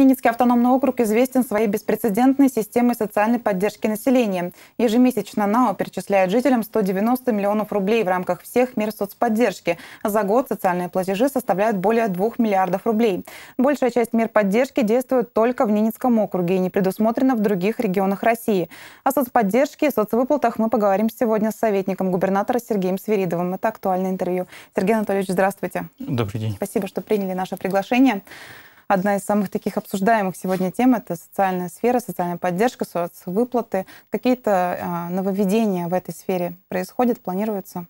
Ненецкий автономный округ известен своей беспрецедентной системой социальной поддержки населения. Ежемесячно НАО перечисляет жителям 190 миллионов рублей в рамках всех мер соцподдержки. За год социальные платежи составляют более 2 миллиардов рублей. Большая часть мер поддержки действует только в Ненецком округе и не предусмотрена в других регионах России. О соцподдержке и соцвыплатах мы поговорим сегодня с советником губернатора Сергеем Свиридовым. Это актуальное интервью. Сергей Анатольевич, здравствуйте. Добрый день. Спасибо, что приняли наше приглашение одна из самых таких обсуждаемых сегодня тем — это социальная сфера, социальная поддержка, соцвыплаты. Какие-то э, нововведения в этой сфере происходят, планируются?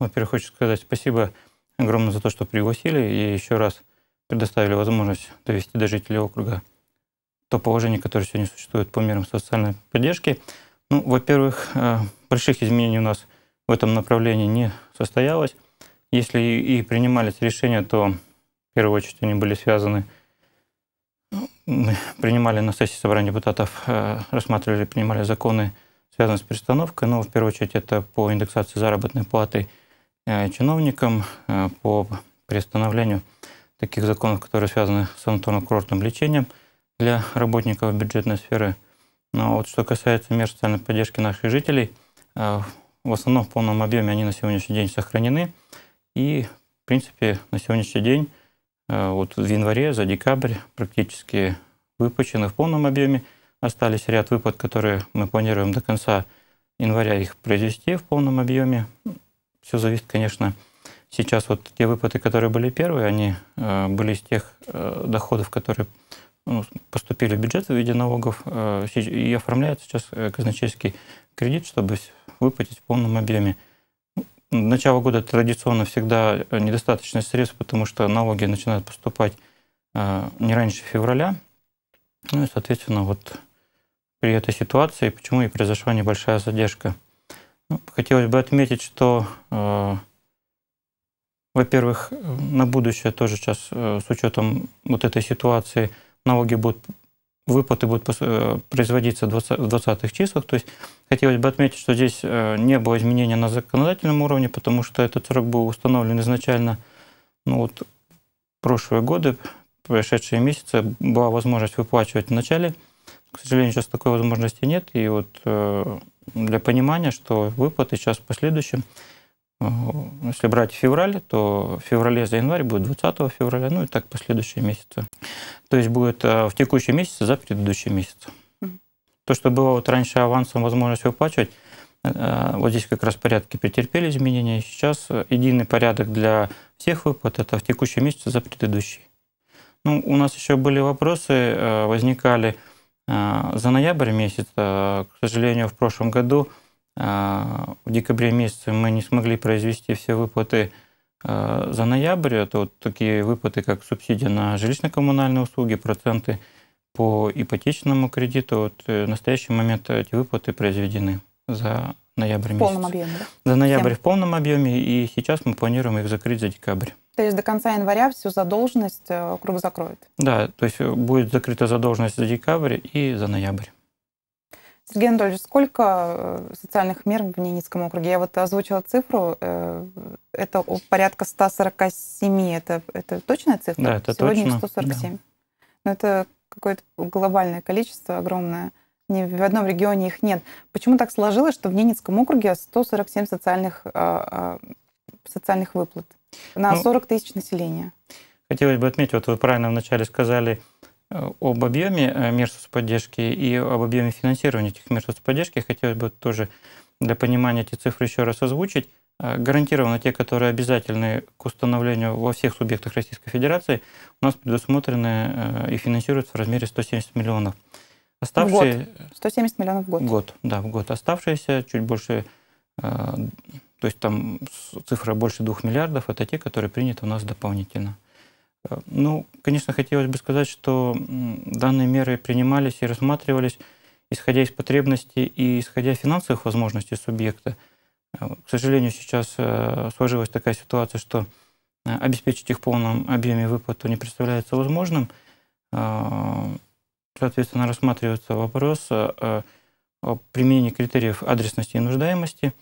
Ну, во-первых, хочу сказать спасибо огромное за то, что пригласили и еще раз предоставили возможность довести до жителей округа то положение, которое сегодня существует по мерам социальной поддержки. Ну, во-первых, э, больших изменений у нас в этом направлении не состоялось. Если и принимались решения, то в первую очередь они были связаны с мы принимали на сессии собрания депутатов, э, рассматривали, принимали законы, связанные с перестановкой. Но ну, в первую очередь это по индексации заработной платы э, чиновникам, э, по приостановлению таких законов, которые связаны с санаторно-курортным лечением для работников бюджетной сферы. Но вот что касается мер социальной поддержки наших жителей, в основном в полном объеме они на сегодняшний день сохранены. И, в принципе, на сегодняшний день Э, вот в январе, за декабрь практически выпущены в полном объеме. Остались ряд выплат, которые мы планируем до конца января их произвести в полном объеме. Все зависит, конечно, сейчас вот те выплаты, которые были первые, они э, были из тех э, доходов, которые ну, поступили в бюджет в виде налогов, и оформляется сейчас казначейский кредит, чтобы выплатить в полном объеме начало года традиционно всегда э, недостаточно средств, потому что налоги начинают поступать э, не раньше февраля. Ну и, соответственно, вот при этой ситуации, почему и произошла небольшая задержка. Ну, хотелось бы отметить, что, э, во-первых, э, на будущее тоже сейчас э, с учетом вот этой ситуации налоги будут выплаты будут э, производиться в 20-х числах. То есть хотелось бы отметить, что здесь э, не было изменения на законодательном уровне, потому что этот срок был установлен изначально ну, вот, прошлые годы, прошедшие месяцы, была возможность выплачивать в начале. К сожалению, сейчас такой возможности нет. И вот э, для понимания, что выплаты сейчас в последующем Э, если брать февраль, то в феврале за январь будет 20 февраля, ну и так последующие месяцы. То есть будет э, в текущем месяце за предыдущий месяц. То, что было вот раньше авансом возможность выплачивать, э, вот здесь как раз порядки претерпели изменения. Сейчас единый порядок для всех выплат – это в текущем месяце за предыдущий. Ну, у нас еще были вопросы, возникали за ноябрь месяц. К сожалению, в прошлом году – а, в декабре месяце мы не смогли произвести все выплаты а, за ноябрь. Это вот такие выплаты, как субсидия на жилищно-коммунальные услуги, проценты по ипотечному кредиту. Вот э, в настоящий момент эти выплаты произведены за ноябрь месяц. В полном объеме, За ноябрь Всем. в полном объеме, и сейчас мы планируем их закрыть за декабрь. То есть до конца января всю задолженность э, круг закроет? Да, то есть будет закрыта задолженность за декабрь и за ноябрь. Сергей Анатольевич, сколько э, социальных мер в Ненецком округе? Я вот озвучила цифру, э, это порядка 147, это, это точная цифра? Да, это Сегодня точно. 147. Да. Но это какое-то глобальное количество, огромное. Ни в одном регионе их нет. Почему так сложилось, что в Ненецком округе 147 социальных, э, социальных выплат на 40 ну, тысяч населения? Хотелось бы отметить, вот вы правильно вначале сказали, Э, об объеме э, мер соцподдержки и об объеме финансирования этих мер соцподдержки хотелось бы тоже для понимания эти цифры еще раз озвучить. Э, гарантированно те, которые обязательны к установлению во всех субъектах Российской Федерации, у нас предусмотрены и финансируются в размере 170 миллионов. Оставшие... В год. 170 миллионов в год. год, да, в год. Оставшиеся чуть больше, то есть там цифра больше 2 миллиардов, это те, которые приняты у нас дополнительно. Э, ну, конечно, хотелось бы сказать, что данные меры принимались и рассматривались, исходя из потребностей и исходя из финансовых возможностей субъекта. Э, к сожалению, сейчас э, сложилась такая ситуация, что обеспечить их в полном объеме выплату не представляется возможным. Соответственно, рассматривается вопрос о применении критериев адресности и нуждаемости.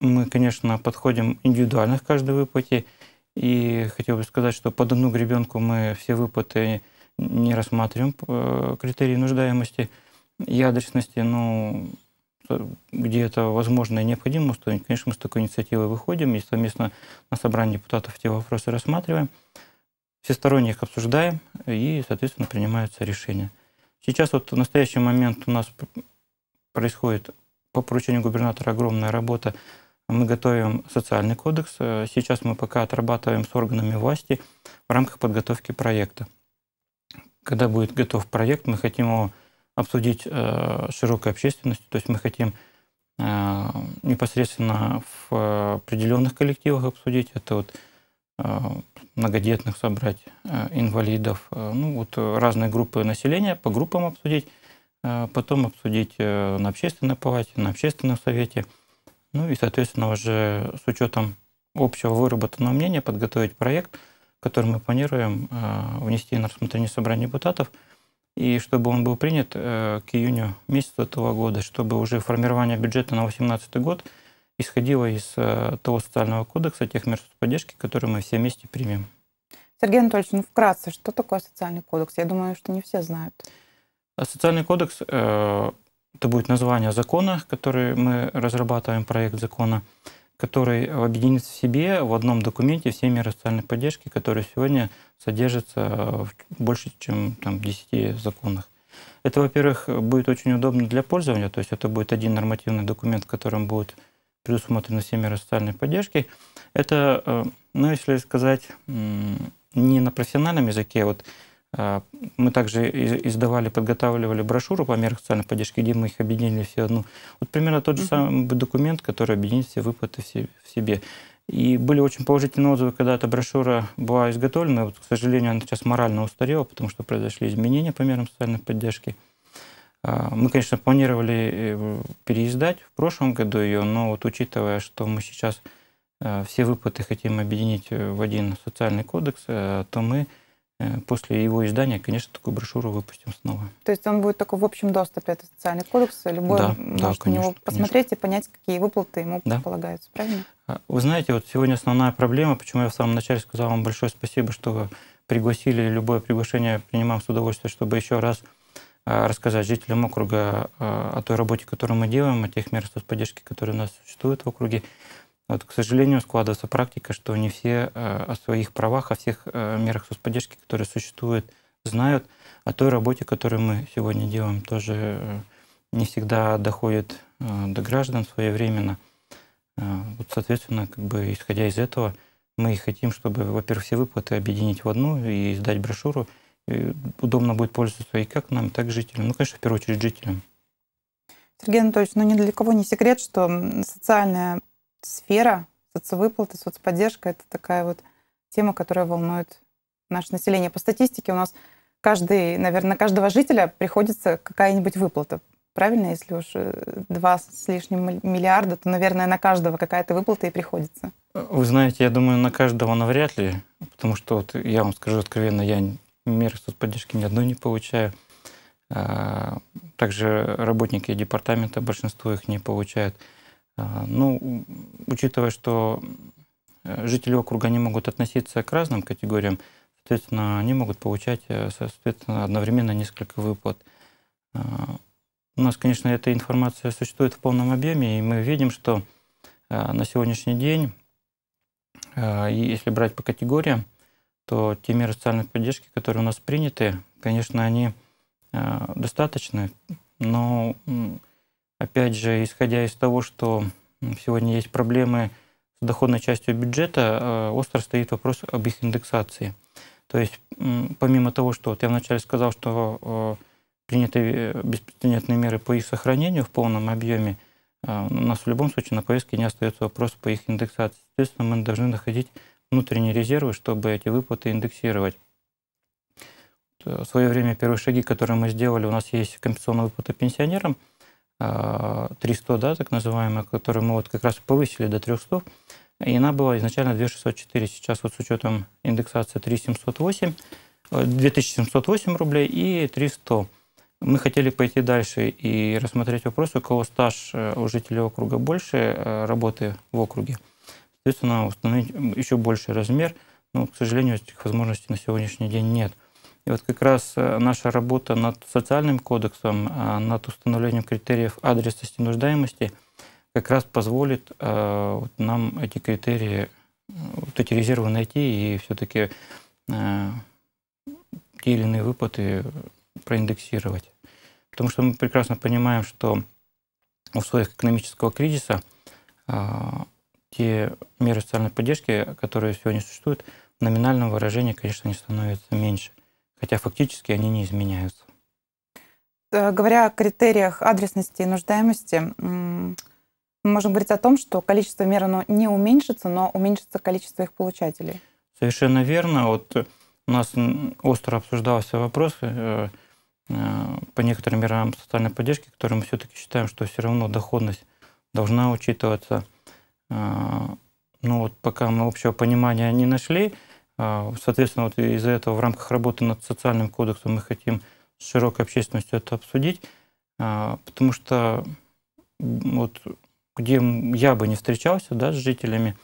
Мы, конечно, подходим индивидуально к каждой выплате – и хотел бы сказать, что под одну гребенку мы все выплаты не рассматриваем э, критерии нуждаемости и адресности, но ну, где это возможно и необходимо установить, конечно, мы с такой инициативой выходим и совместно на собрании депутатов эти вопросы рассматриваем, всесторонне их обсуждаем и, соответственно, принимаются решения. Сейчас вот в настоящий момент у нас происходит по поручению губернатора огромная работа мы готовим социальный кодекс. Э, сейчас мы пока отрабатываем с органами власти в рамках подготовки проекта. Когда будет готов проект, мы хотим его обсудить э, широкой общественностью. То есть мы хотим э, непосредственно в определенных коллективах обсудить. Это вот э, многодетных собрать, инвалидов, ну вот разные группы населения по группам обсудить, потом обсудить на общественной палате, на общественном совете – ну и, соответственно, уже с учетом общего выработанного мнения подготовить проект, который мы планируем э, внести на рассмотрение собрания депутатов, и чтобы он был принят э, к июню месяца этого года, чтобы уже формирование бюджета на 2018 год исходило из э, того социального кодекса, тех мер поддержки, которые мы все вместе примем. Сергей Анатольевич, ну вкратце, что такое социальный кодекс? Я думаю, что не все знают. Социальный кодекс это будет название закона, который мы разрабатываем, проект закона, который объединит в себе в одном документе все меры социальной поддержки, которые сегодня содержатся в больше, чем там, 10 законах. Это, во-первых, будет очень удобно для пользования, то есть это будет один нормативный документ, в котором будут предусмотрены все меры социальной поддержки. Это, э, ну, если сказать не на профессиональном языке, вот а, мы также издавали, подготавливали брошюру по мерам социальной поддержки, где мы их объединили все одну. Вот примерно тот же самый документ, который объединит все выплаты в себе. И были очень положительные отзывы, когда эта брошюра была изготовлена. Вот, к сожалению, она сейчас морально устарела, потому что произошли изменения по мерам социальной поддержки. А, мы, конечно, планировали э, переиздать в прошлом году ее, но вот учитывая, что мы сейчас э, все выплаты хотим объединить э, в один социальный кодекс, то мы Э, после его издания, конечно, такую брошюру выпустим снова. То есть он будет такой, в общем доступе, это социальный кодекс, любой да, может да, конечно, на него посмотреть конечно. и понять, какие выплаты ему да. полагаются, правильно? А, вы знаете, вот сегодня основная проблема, почему я в самом начале сказал вам большое спасибо, что пригласили, любое приглашение принимаем с удовольствием, чтобы еще раз а, рассказать жителям округа а, о той работе, которую мы делаем, о тех мерах поддержки, которые у нас существуют в округе. Вот, к сожалению, складывается практика, что не все э, о своих правах, о всех э, мерах соцподдержки, которые существуют, знают. О той работе, которую мы сегодня делаем, тоже э, не всегда доходит до граждан своевременно. Вот, соответственно, как бы исходя из этого, мы хотим, чтобы, во-первых, все выплаты объединить в одну и издать брошюру. И удобно будет пользоваться и как нам, так и жителям. Ну, конечно, в первую очередь жителям. Сергей Анатольевич, ну ни для кого не секрет, что социальная сфера соцвыплаты, соцподдержка – это такая вот тема, которая волнует наше население. По статистике у нас каждый, наверное, на каждого жителя приходится какая-нибудь выплата. Правильно, если уж э, два с лишним миллиарда, то, наверное, на каждого какая-то выплата и приходится. Вы знаете, я думаю, на каждого навряд ли, потому что вот я вам скажу откровенно, я меры соцподдержки ни одной не получаю. А, также работники департамента, большинство их не получают. А, ну, учитывая, что э, жители округа не могут относиться к разным категориям, соответственно, они могут получать э, соответственно, одновременно несколько выплат. Э, у нас, конечно, эта информация существует в полном объеме, и мы видим, что на сегодняшний день, если брать по категориям, то те меры социальной поддержки, которые у нас приняты, конечно, они достаточны, но, опять же, исходя из того, что Сегодня есть проблемы с доходной частью бюджета, а остро стоит вопрос об их индексации. То есть помимо того, что вот я вначале сказал, что э, приняты э, беспрецедентные меры по их сохранению в полном объеме, а, у нас в любом случае на повестке не остается вопрос по их индексации. Соответственно, мы должны находить внутренние резервы, чтобы эти выплаты индексировать. Э, в свое время первые шаги, которые мы сделали, у нас есть компенсационная выплата пенсионерам – 300, а, да, так называемая, которую мы вот как раз повысили до 300, и она была изначально 2604, сейчас вот с учетом индексации 3708, 2708 э, рублей и 300. Мы хотели пойти дальше и рассмотреть вопрос, у кого стаж э, у жителей округа больше, э, работы в округе. Соответственно, установить еще больший размер, но, к сожалению, этих возможностей на сегодняшний день нет – и вот как раз э, наша работа над социальным кодексом, э, над установлением критериев адресности нуждаемости как раз позволит э, нам эти критерии, вот эти резервы найти и все-таки те или иные выплаты проиндексировать. Потому что мы прекрасно понимаем, что в условиях экономического кризиса те меры социальной поддержки, которые сегодня существуют, в номинальном выражении, конечно, они становятся меньше хотя фактически они не изменяются. Э, говоря о критериях адресности и нуждаемости, мы можем говорить о том, что количество мер оно не уменьшится, но уменьшится количество их получателей. Совершенно верно. Вот у нас остро обсуждался вопрос э, э, по некоторым мерам социальной поддержки, которые мы все-таки считаем, что все равно доходность должна учитываться. Но ну вот пока мы общего понимания не нашли, а, соответственно, вот из-за этого в рамках работы над социальным кодексом мы хотим с широкой общественностью это обсудить, а, потому что вот где я бы не встречался да, с жителями,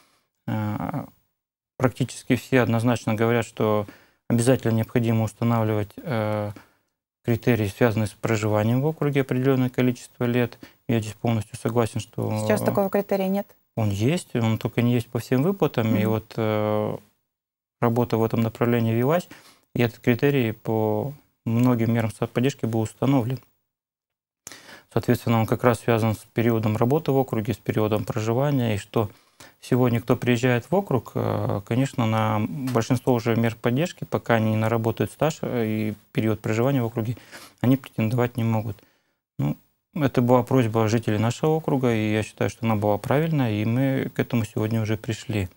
а, практически все однозначно говорят, что обязательно необходимо устанавливать э, критерии, связанные с проживанием в округе определенное количество лет. Я здесь полностью согласен, что... Сейчас такого критерия нет? Он есть, он только не есть по всем выплатам. Mm-hmm. И вот э, работа в этом направлении велась, и этот критерий по многим мерам поддержки был установлен. Соответственно, он как раз связан с периодом работы в округе, с периодом проживания, и что сегодня кто приезжает в округ, э, конечно, на большинство уже мер поддержки, пока они не наработают стаж э, и период проживания в округе, они претендовать не могут. Ну, это была просьба жителей нашего округа, и я считаю, что она была правильная, и мы к этому сегодня уже пришли.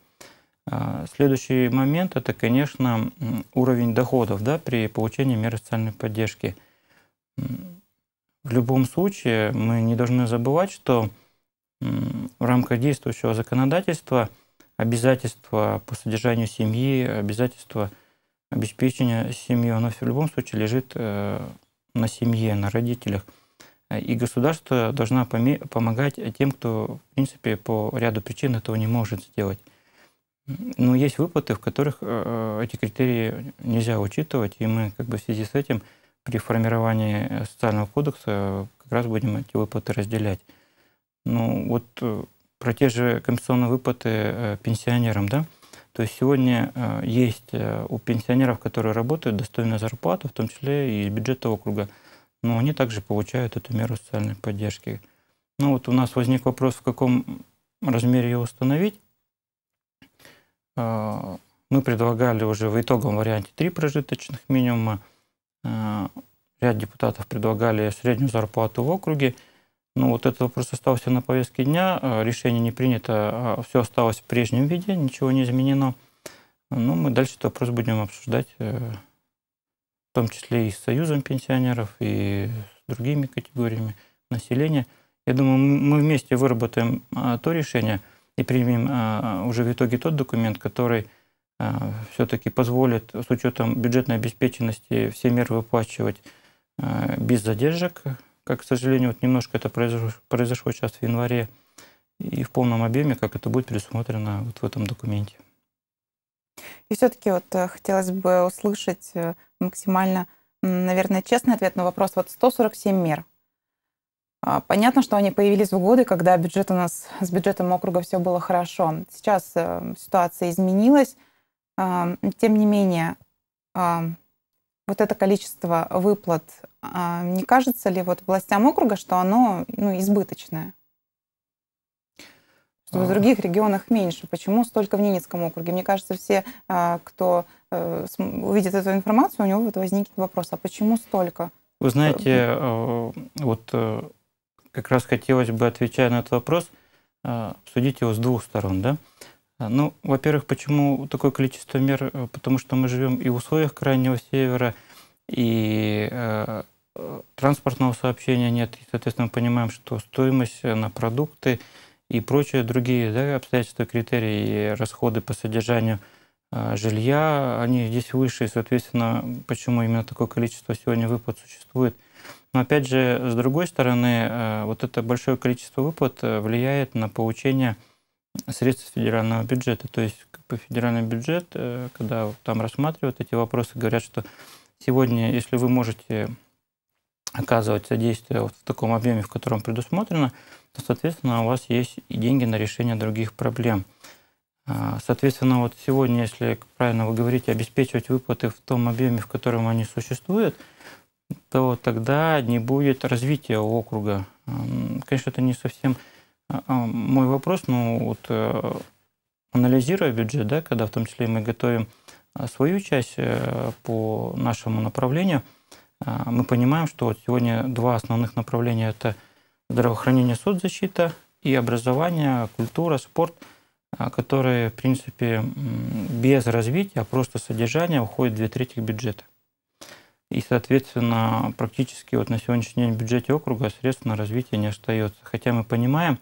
А, следующий момент – это, конечно, уровень доходов да, при получении меры социальной поддержки. В любом случае мы не должны забывать, что в рамках действующего законодательства обязательства по содержанию семьи, обязательства обеспечения семьи, оно в любом случае лежит э, на семье, на родителях. И государство должно помогать тем, кто, в принципе, по ряду причин этого не может сделать. Ну есть выплаты, в которых э, э, эти критерии нельзя учитывать, и мы как бы в связи с этим при формировании э, социального кодекса как раз будем эти выплаты разделять. Ну вот про те же компенсационные выплаты пенсионерам, да, то есть сегодня есть у пенсионеров, которые работают, достойная зарплата, в том числе и из бюджета округа, но они также получают эту меру социальной поддержки. Ну вот у нас возник вопрос, в каком размере ее установить. Э, мы предлагали уже в итоговом варианте три прожиточных минимума. Э, ряд депутатов предлагали среднюю зарплату в округе. Но ну, вот этот вопрос остался на повестке дня. Э, решение не принято, а все осталось в прежнем виде, ничего не изменено. Но ну, мы дальше этот вопрос будем обсуждать, в том числе и с Союзом пенсионеров, и с другими категориями населения. Я думаю, мы вместе выработаем а, то решение – и примем а, уже в итоге тот документ, который а, все-таки позволит с учетом бюджетной обеспеченности все меры выплачивать а, без задержек, как, к сожалению, вот немножко это произошло, произошло сейчас в январе, и в полном объеме, как это будет предусмотрено вот в этом документе. И все-таки вот э, хотелось бы услышать э, максимально, наверное, честный ответ на вопрос. Вот 147 мер а, понятно, что они появились в годы, когда бюджет у нас с бюджетом округа все было хорошо. Сейчас эм, ситуация изменилась. Тем не менее, вот это количество выплат, а, не кажется ли вот властям округа, что оно ну, избыточное? Что в а. других регионах меньше. Почему столько в Ненецком округе? Мне кажется, все, кто э, увидит эту информацию, у него вот возникнет вопрос, а почему столько? Вы знаете, э, э, вот как раз хотелось бы, отвечая на этот вопрос, э, обсудить его с двух сторон. Да? Э, ну, во-первых, почему такое количество мер? Э, потому что мы живем и в условиях Крайнего Севера, и э, транспортного сообщения нет, и, соответственно, мы понимаем, что стоимость на продукты и прочие другие да, обстоятельства, критерии и расходы по содержанию э, жилья, они здесь выше, и, соответственно, почему именно такое количество сегодня выплат существует – но опять же, с другой стороны, э, вот это большое количество выплат э, влияет на получение средств федерального бюджета. То есть федеральный бюджет, э, когда там рассматривают эти вопросы, говорят, что сегодня, если вы можете оказывать содействие вот в таком объеме, в котором предусмотрено, то, соответственно, у вас есть и деньги на решение других проблем. А, соответственно, вот сегодня, если правильно вы говорите, обеспечивать выплаты в том объеме, в котором они существуют, то тогда не будет развития округа. Конечно, это не совсем а, а, мой вопрос, но вот э, анализируя бюджет, да, когда в том числе мы готовим а, свою часть э, по нашему направлению, мы понимаем, что вот сегодня два основных направления – это здравоохранение, соцзащита и образование, культура, спорт, которые, в принципе, без развития, а просто содержания уходят две трети бюджета. И, соответственно, практически вот на сегодняшний день в бюджете округа средств на развитие не остается. Хотя мы понимаем,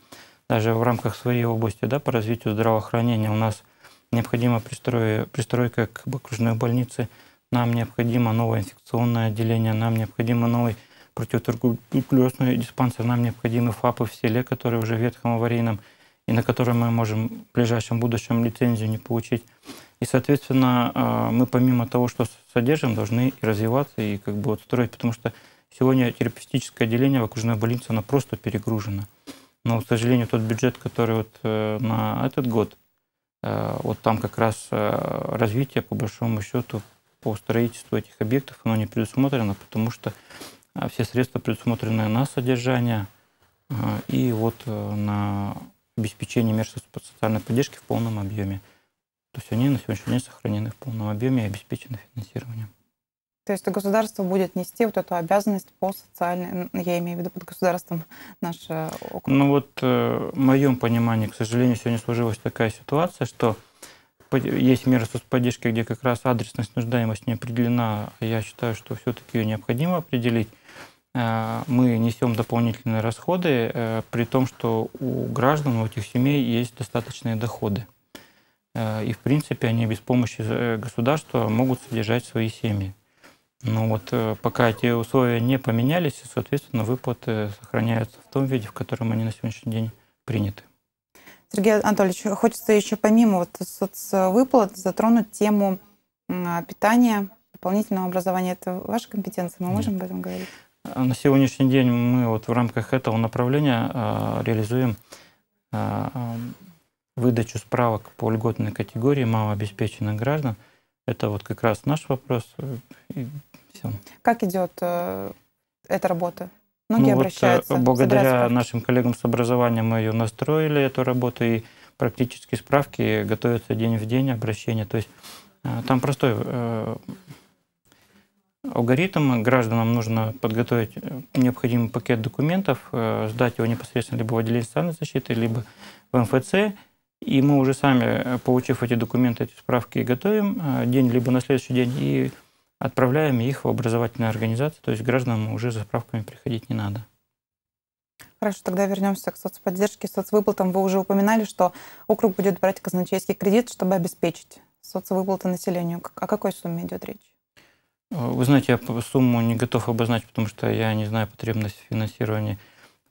даже в рамках своей области да, по развитию здравоохранения у нас необходима пристройка к окружной больнице, нам необходимо новое инфекционное отделение, нам необходимо новый противотуберкулезный диспансер, нам необходимы ФАПы в селе, которые уже в ветхом аварийном, и на которые мы можем в ближайшем будущем лицензию не получить. И, соответственно, а, мы помимо того, что содержим, должны и развиваться, и как бы вот строить, потому что сегодня терапевтическое отделение в окружной больнице, оно просто перегружено. Но, к сожалению, тот бюджет, который вот э, на этот год, э, вот там как раз э, развитие, по большому счету, по строительству этих объектов, оно не предусмотрено, потому что все средства предусмотренные на содержание и вот на обеспечения мер социальной поддержки в полном объеме. То есть они на сегодняшний день сохранены в полном объеме и обеспечены финансированием. То есть государство будет нести вот эту обязанность по социальной, я имею в виду под государством наше округ. Ну вот э, в моем понимании, к сожалению, сегодня сложилась такая ситуация, что есть меры соцподдержки, где как раз адресность, нуждаемость не определена. Я считаю, что все-таки ее необходимо определить. Э, мы несем дополнительные расходы, э, при том, что у граждан, у этих семей есть достаточные доходы. Э, и, в принципе, они без помощи государства могут содержать свои семьи. Но вот пока эти условия не поменялись, соответственно, выплаты сохраняются в том виде, в котором они на сегодняшний день приняты. Сергей Анатольевич, хочется еще помимо вот соцвыплат затронуть тему питания, дополнительного образования. Это ваша компетенция, мы Нет. можем об этом говорить? А на сегодняшний день мы вот в рамках этого направления а, реализуем а, выдачу справок по льготной категории малообеспеченных граждан. Это вот как раз наш вопрос. Э, и все. Как идет э, эта работа? Многие ну, э, обращаются. Вот, благодаря нашим коллегам с образованием мы ее настроили, эту работу, и практически справки готовятся день в день обращения. То есть там простой алгоритм. Гражданам нужно подготовить э, необходимый пакет документов, э, сдать его непосредственно либо в отделение социальной защиты, либо в МФЦ. И мы уже сами, э, получив эти документы, эти справки, готовим день, либо на следующий день, и отправляем их в образовательные организации, то есть гражданам уже за справками приходить не надо. Хорошо, тогда вернемся к соцподдержке, соцвыплатам. Вы уже упоминали, что округ будет брать казначейский кредит, чтобы обеспечить соцвыплаты населению. О какой сумме идет речь? Вы знаете, я сумму не готов обозначить, потому что я не знаю потребность финансирования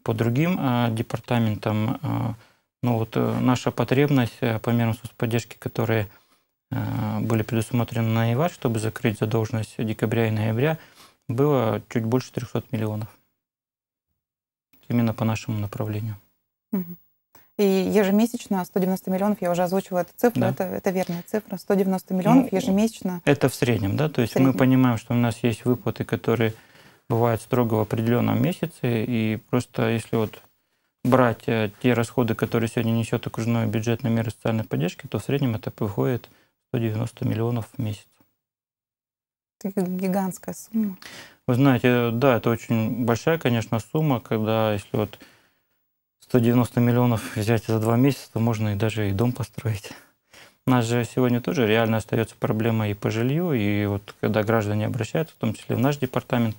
по другим а, департаментам. А, но вот э, наша потребность э, по мерам соцподдержки, которые э, были предусмотрены на ИВА, чтобы закрыть задолженность декабря и ноября, было чуть больше 300 миллионов. Именно по нашему направлению. Угу. И ежемесячно 190 миллионов, я уже озвучила эту цифру, да. это, это верная цифра, 190 миллионов ну, ежемесячно. Это в среднем, да? То есть мы понимаем, что у нас есть выплаты, которые бывают строго в определенном месяце, и просто если вот брать э, те расходы, которые сегодня несет окружной бюджет на меры социальной поддержки, то в среднем это выходит 190 миллионов в месяц. Это гигантская сумма. Вы знаете, да, это очень большая, конечно, сумма, когда если вот 190 миллионов взять за два месяца, можно и даже и дом построить. У нас же сегодня тоже реально остается проблема и по жилью, и вот когда граждане обращаются, в том числе в наш департамент,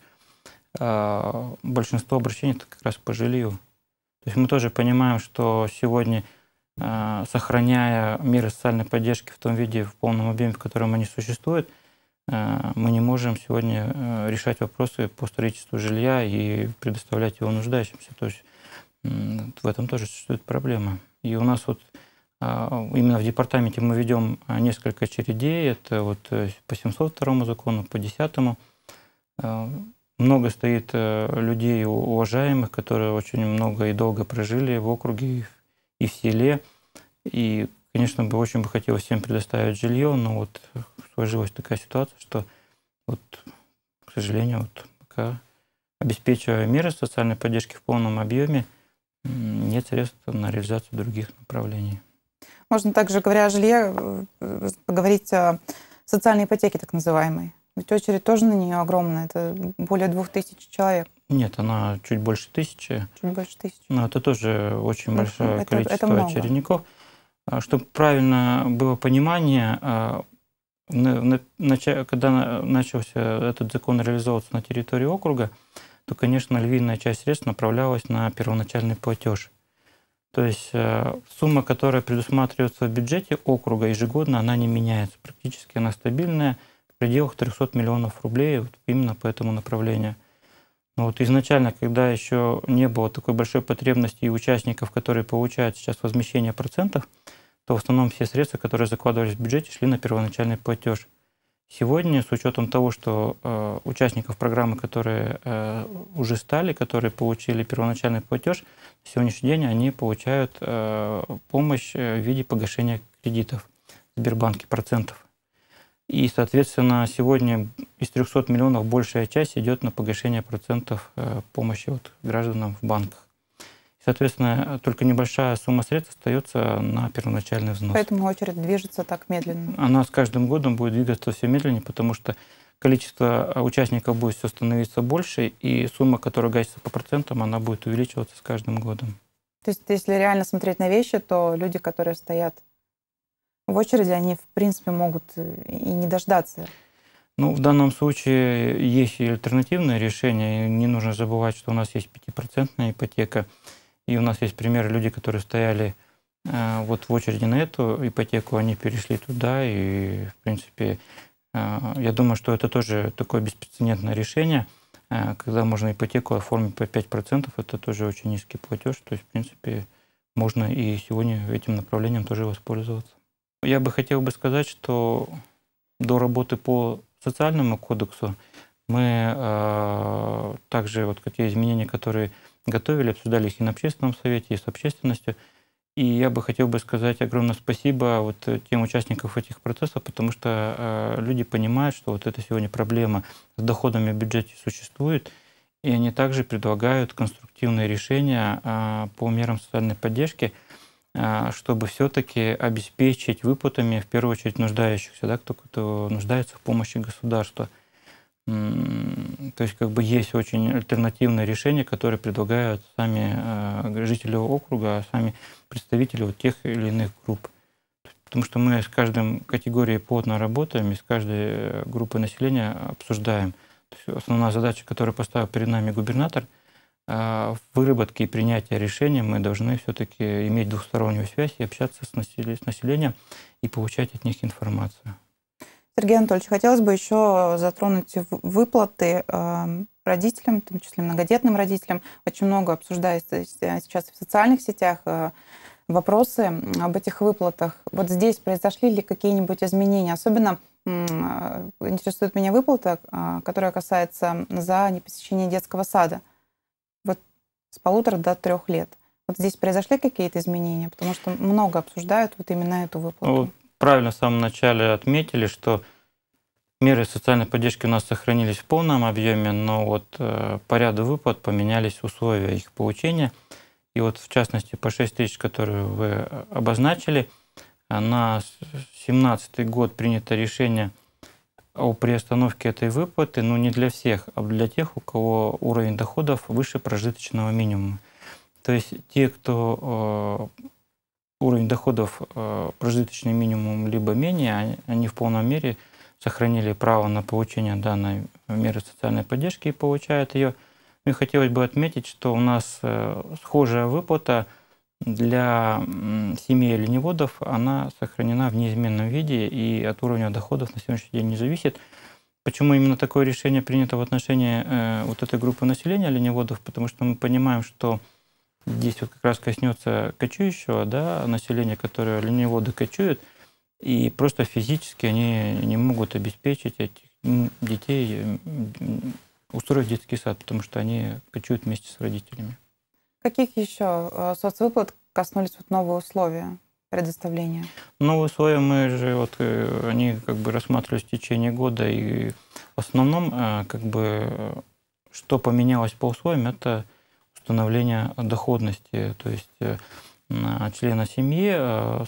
а, большинство обращений это как раз по жилью. То есть мы тоже понимаем, что сегодня, а, сохраняя меры социальной поддержки в том виде, в полном объеме, в котором они существуют, а, мы не можем сегодня решать вопросы по строительству жилья и предоставлять его нуждающимся. То есть в этом тоже существует проблема. И у нас вот а, именно в департаменте мы ведем а, несколько очередей, это вот э, по 702 закону, по 10 а, много стоит э, людей уважаемых, которые очень много и долго прожили в округе и в селе. И, конечно, бы очень бы хотелось всем предоставить жилье, но вот сложилась такая ситуация, что вот, к сожалению, вот пока обеспечивая меры социальной поддержки в полном объеме, нет средств на реализацию других направлений. Можно также, говоря о жилье, э, поговорить о социальной ипотеке так называемой. Ведь очередь тоже на нее огромная, это более двух тысяч человек. Нет, она чуть больше тысячи. Чуть больше тысячи. Но это тоже очень большое это, количество это очередников. А, Чтобы правильно было понимание, а, когда начался этот закон реализовываться на территории округа, то, конечно, львиная часть средств направлялась на первоначальный платеж. То есть э, сумма, которая предусматривается в бюджете округа ежегодно, она не меняется. Практически она стабильная в пределах 300 миллионов рублей вот именно по этому направлению. Но вот изначально, когда еще не было такой большой потребности и участников, которые получают сейчас возмещение процентов, то в основном все средства, которые закладывались в бюджете, шли на первоначальный платеж. Сегодня, с учетом того, что э, участников программы, которые э, уже стали, которые получили первоначальный платеж, на сегодняшний день они получают э, помощь э, в виде погашения кредитов в Сбербанке процентов. И, соответственно, сегодня из 300 миллионов большая часть идет на погашение процентов э, помощи вот, гражданам в банках. Соответственно, только небольшая сумма средств остается на первоначальный взнос. Поэтому очередь движется так медленно. Она с каждым годом будет двигаться все медленнее, потому что количество э, участников будет все становиться больше, и сумма, которая гасится по процентам, она будет увеличиваться с каждым годом. То есть если реально смотреть на вещи, то люди, которые стоят в очереди, они, в принципе, могут э, и не дождаться. Ну, в данном случае есть и альтернативное решение. Не нужно забывать, что у нас есть 5% ипотека. И у нас есть примеры людей, которые стояли э, вот в очереди на эту ипотеку, они перешли туда, и, в принципе, э, я думаю, что это тоже такое беспрецедентное решение, э, когда можно ипотеку оформить по 5%, это тоже очень низкий платеж, то есть, в принципе, можно и сегодня этим направлением тоже воспользоваться. Я бы хотел бы сказать, что до работы по социальному кодексу мы также, вот какие изменения, которые готовили, обсуждались и на общественном совете, и с общественностью. И я бы хотел бы сказать огромное спасибо вот э, тем участникам этих процессов, потому что э, люди понимают, что вот эта сегодня проблема с доходами в бюджете существует, и они также предлагают конструктивные решения э, по мерам социальной поддержки, э, чтобы все-таки обеспечить выплатами в первую очередь нуждающихся, да, кто, кто нуждается в помощи государства. То есть как бы есть очень альтернативные решения, которые предлагают сами э, жители округа, а сами представители вот тех или иных групп. Потому что мы с каждой категорией плотно работаем и с каждой э, группой населения обсуждаем. То есть основная задача, которую поставил перед нами губернатор, в э, выработке и принятии решения мы должны все-таки иметь двухстороннюю связь и общаться с населением и получать от них информацию. Сергей Анатольевич, хотелось бы еще затронуть выплаты эм, родителям, в том числе многодетным родителям. Очень много обсуждается э, сейчас в социальных сетях э, вопросы об этих выплатах. Вот здесь произошли ли какие-нибудь изменения? Особенно э, интересует меня выплата, которая касается за непосещение детского сада. Вот с полутора до трех лет. Вот здесь произошли какие-то изменения, потому что много обсуждают вот именно эту выплату правильно в самом начале отметили, что меры социальной поддержки у нас сохранились в полном объеме, но вот э, по ряду выплат поменялись условия их получения. И вот в частности по 6 тысяч, которые вы э, обозначили, э, на 2017 год принято решение о приостановке этой выплаты, но ну, не для всех, а для тех, у кого уровень доходов выше прожиточного минимума. То есть те, кто уровень доходов э, прожиточный минимум либо менее, а они, в полном мере сохранили право на получение данной меры социальной поддержки и получают ее. Ну и хотелось бы отметить, что у нас э, схожая выплата для семей оленеводов, она сохранена в неизменном виде и от уровня доходов на сегодняшний день не зависит. Почему именно такое решение принято в отношении э, вот этой группы населения оленеводов? Потому что мы понимаем, что здесь вот как раз коснется кочующего да, населения, которое оленеводы кочуют, и просто физически они не могут обеспечить этих детей, устроить детский сад, потому что они кочуют вместе с родителями. Каких еще э, соцвыплат коснулись вот новые условия предоставления? Новые условия мы же вот э, они как бы рассматривались в течение года, и в основном э, как бы что поменялось по условиям, это установления доходности. То есть э, члена семьи, э,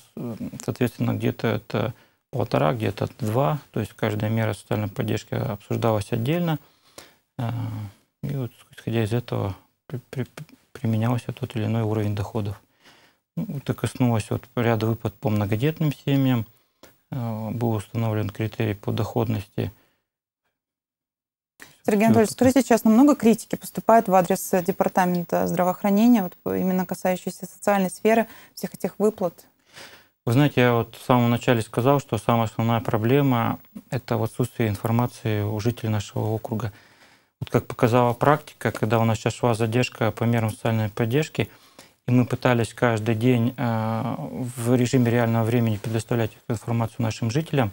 соответственно, где-то это полтора, где-то два. То есть каждая мера социальной поддержки обсуждалась отдельно. Э, и вот, исходя из этого, при, при, применялся тот или иной уровень доходов. Ну, так коснулось вот ряда выплат по многодетным семьям. Был установлен критерий по доходности – Сергей Анатольевич, скажите, сейчас намного критики поступает в адрес э, Департамента здравоохранения, вот э, именно касающейся социальной сферы, всех этих выплат? Вы знаете, я вот в самом начале сказал, что самая основная проблема – это в отсутствие информации у жителей нашего округа. Вот как показала практика, когда у нас сейчас шла задержка по мерам социальной поддержки, и мы пытались каждый день э, в режиме реального времени предоставлять эту информацию нашим жителям.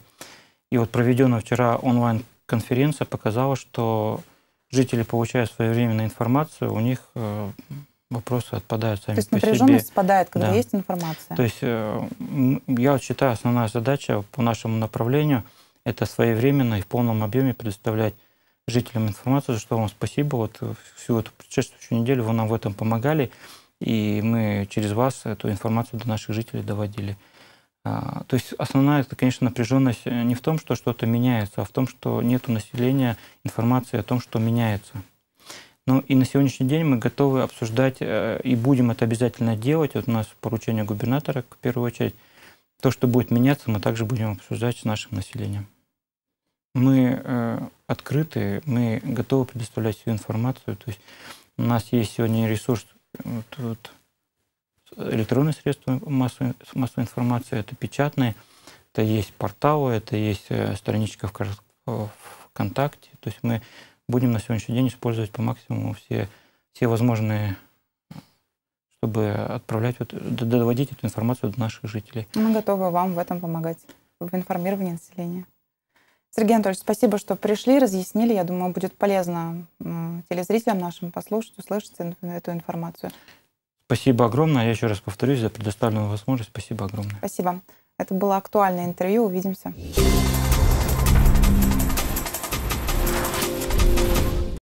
И вот проведенная вчера онлайн конференция показала, что жители получают своевременную информацию, у них э, вопросы отпадают сами То есть по напряженность себе. спадает, когда да. есть информация? То есть э, я считаю, основная задача по нашему направлению – это своевременно и в полном объеме предоставлять жителям информацию, за что вам спасибо. Вот э, всю эту предшествующую неделю вы нам в этом помогали, и мы через вас эту информацию до наших жителей доводили. А, то есть основная, это, конечно, напряженность э, не в том, что что-то меняется, а в том, что нет у населения информации о том, что меняется. Ну и на сегодняшний день мы готовы обсуждать э, и будем это обязательно делать. Вот у нас поручение губернатора, в первую очередь. То, что будет меняться, мы также будем обсуждать с нашим населением. Мы э, открыты, мы готовы предоставлять всю информацию. То есть у нас есть сегодня ресурс вот, вот, электронные средства массовой, массовой информации, это печатные, это есть порталы, это есть э, страничка в ВКонтакте. То есть мы будем на сегодняшний день использовать по максимуму все, все возможные чтобы отправлять, вот, доводить эту информацию до наших жителей. Мы готовы вам в этом помогать, в информировании населения. Сергей Анатольевич, спасибо, что пришли, разъяснили. Я думаю, будет полезно телезрителям нашим послушать, услышать эту информацию. Спасибо огромное. Я еще раз повторюсь за предоставленную возможность. Спасибо огромное. Спасибо. Это было актуальное интервью. Увидимся.